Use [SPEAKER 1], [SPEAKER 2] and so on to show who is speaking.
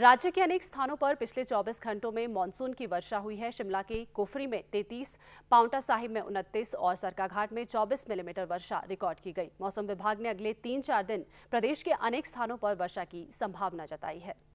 [SPEAKER 1] राज्य के अनेक स्थानों पर पिछले 24 घंटों में मॉनसून की वर्षा हुई है शिमला के कुफरी में 33, पाउंटा साहिब में उनतीस और सरकाघाट में 24 मिलीमीटर वर्षा रिकॉर्ड की गई मौसम विभाग ने अगले तीन चार दिन प्रदेश के अनेक स्थानों पर वर्षा की संभावना जताई है